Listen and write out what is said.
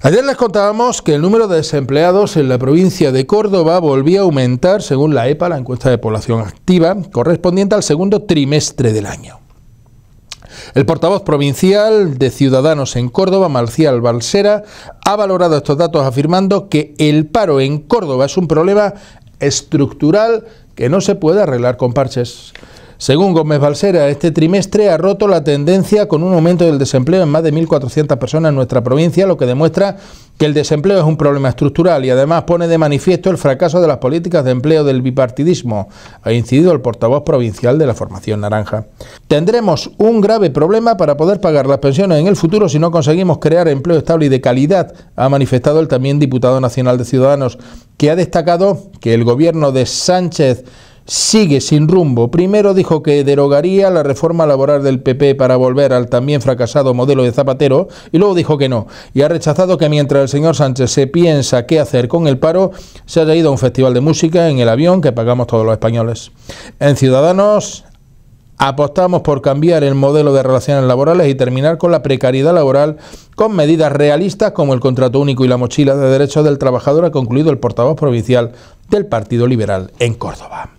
Ayer les contábamos que el número de desempleados en la provincia de Córdoba volvía a aumentar según la EPA, la encuesta de población activa, correspondiente al segundo trimestre del año. El portavoz provincial de Ciudadanos en Córdoba, Marcial Balsera, ha valorado estos datos afirmando que el paro en Córdoba es un problema estructural que no se puede arreglar con parches. Según Gómez Balsera, este trimestre ha roto la tendencia con un aumento del desempleo en más de 1.400 personas en nuestra provincia, lo que demuestra que el desempleo es un problema estructural y además pone de manifiesto el fracaso de las políticas de empleo del bipartidismo, ha incidido el portavoz provincial de la formación naranja. Tendremos un grave problema para poder pagar las pensiones en el futuro si no conseguimos crear empleo estable y de calidad, ha manifestado el también diputado nacional de Ciudadanos, que ha destacado que el gobierno de Sánchez sigue sin rumbo. Primero dijo que derogaría la reforma laboral del PP para volver al también fracasado modelo de Zapatero y luego dijo que no. Y ha rechazado que mientras el señor Sánchez se piensa qué hacer con el paro, se haya ido a un festival de música en el avión que pagamos todos los españoles. En Ciudadanos apostamos por cambiar el modelo de relaciones laborales y terminar con la precariedad laboral con medidas realistas como el contrato único y la mochila de derechos del trabajador, ha concluido el portavoz provincial del Partido Liberal en Córdoba.